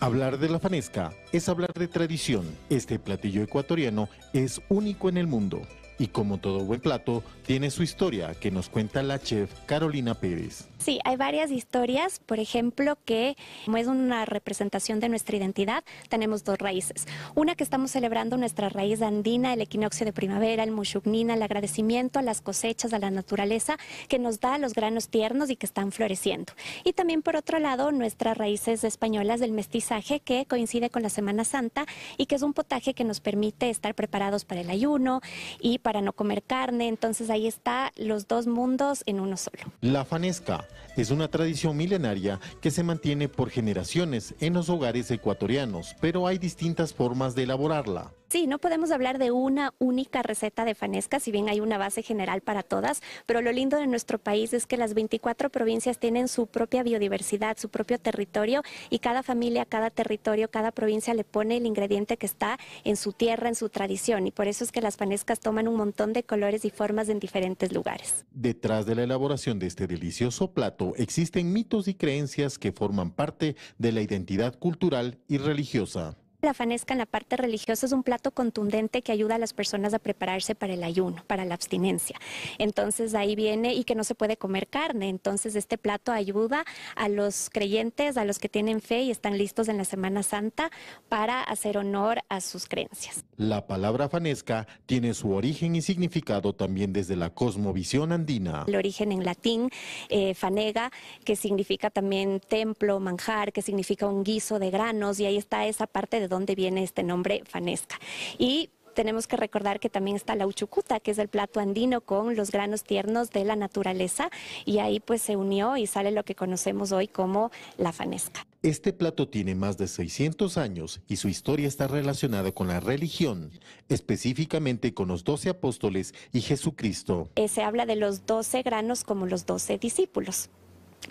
Hablar de la fanesca es hablar de tradición. Este platillo ecuatoriano es único en el mundo. Y como todo buen plato, tiene su historia que nos cuenta la chef Carolina Pérez. Sí, hay varias historias, por ejemplo, que como es una representación de nuestra identidad, tenemos dos raíces. Una que estamos celebrando nuestra raíz andina, el equinoccio de primavera, el mushugnina, el agradecimiento a las cosechas, a la naturaleza que nos da los granos tiernos y que están floreciendo. Y también por otro lado, nuestras raíces españolas del mestizaje que coincide con la Semana Santa y que es un potaje que nos permite estar preparados para el ayuno y para no comer carne. Entonces ahí está los dos mundos en uno solo. La fanesca es una tradición milenaria que se mantiene por generaciones en los hogares ecuatorianos, pero hay distintas formas de elaborarla. Sí, no podemos hablar de una única receta de fanesca, si bien hay una base general para todas, pero lo lindo de nuestro país es que las 24 provincias tienen su propia biodiversidad, su propio territorio y cada familia, cada territorio, cada provincia le pone el ingrediente que está en su tierra, en su tradición y por eso es que las fanescas toman un montón de colores y formas en diferentes lugares. Detrás de la elaboración de este delicioso plato existen mitos y creencias que forman parte de la identidad cultural y religiosa. La fanesca en la parte religiosa es un plato contundente que ayuda a las personas a prepararse para el ayuno, para la abstinencia. Entonces ahí viene y que no se puede comer carne. Entonces este plato ayuda a los creyentes, a los que tienen fe y están listos en la Semana Santa para hacer honor a sus creencias. La palabra fanesca tiene su origen y significado también desde la cosmovisión andina. El origen en latín, eh, fanega, que significa también templo, manjar, que significa un guiso de granos y ahí está esa parte de dónde viene este nombre fanesca. Y tenemos que recordar que también está la uchucuta, que es el plato andino con los granos tiernos de la naturaleza, y ahí pues se unió y sale lo que conocemos hoy como la fanesca. Este plato tiene más de 600 años y su historia está relacionada con la religión, específicamente con los 12 apóstoles y Jesucristo. Eh, se habla de los 12 granos como los 12 discípulos.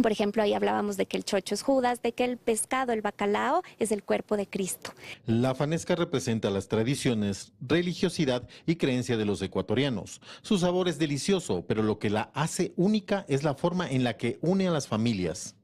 Por ejemplo, ahí hablábamos de que el chocho es Judas, de que el pescado, el bacalao, es el cuerpo de Cristo. La fanesca representa las tradiciones, religiosidad y creencia de los ecuatorianos. Su sabor es delicioso, pero lo que la hace única es la forma en la que une a las familias.